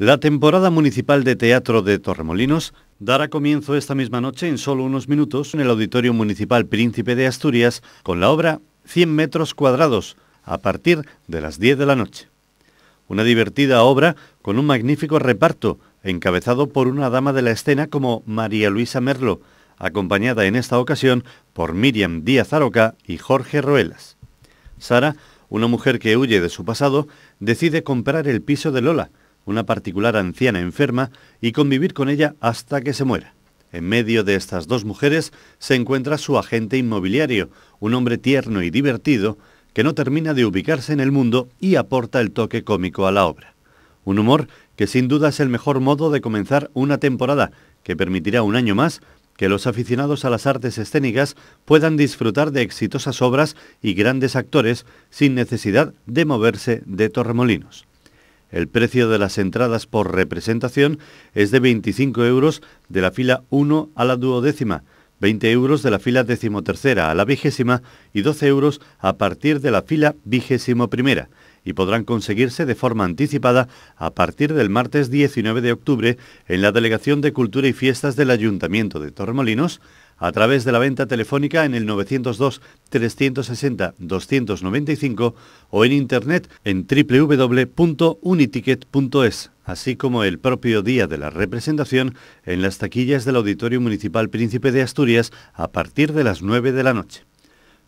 La temporada municipal de teatro de Torremolinos dará comienzo esta misma noche en solo unos minutos en el Auditorio Municipal Príncipe de Asturias con la obra 100 metros cuadrados a partir de las 10 de la noche. Una divertida obra con un magnífico reparto encabezado por una dama de la escena como María Luisa Merlo, acompañada en esta ocasión por Miriam Díaz Aroca y Jorge Roelas. Sara, una mujer que huye de su pasado, decide comprar el piso de Lola, una particular anciana enferma, y convivir con ella hasta que se muera. En medio de estas dos mujeres se encuentra su agente inmobiliario, un hombre tierno y divertido, que no termina de ubicarse en el mundo y aporta el toque cómico a la obra. Un humor que sin duda es el mejor modo de comenzar una temporada que permitirá un año más que los aficionados a las artes escénicas puedan disfrutar de exitosas obras y grandes actores sin necesidad de moverse de Torremolinos. El precio de las entradas por representación es de 25 euros de la fila 1 a la duodécima, 20 euros de la fila decimotercera a la vigésima y 12 euros a partir de la fila vigésimo primera y podrán conseguirse de forma anticipada a partir del martes 19 de octubre en la Delegación de Cultura y Fiestas del Ayuntamiento de Torremolinos a través de la venta telefónica en el 902-360-295 o en internet en www.uniticket.es, así como el propio día de la representación en las taquillas del Auditorio Municipal Príncipe de Asturias a partir de las 9 de la noche.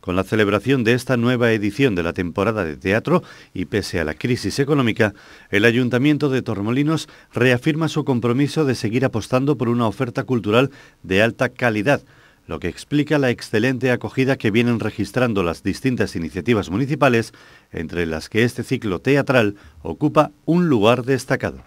Con la celebración de esta nueva edición de la temporada de teatro y pese a la crisis económica, el Ayuntamiento de Tormolinos reafirma su compromiso de seguir apostando por una oferta cultural de alta calidad, lo que explica la excelente acogida que vienen registrando las distintas iniciativas municipales, entre las que este ciclo teatral ocupa un lugar destacado.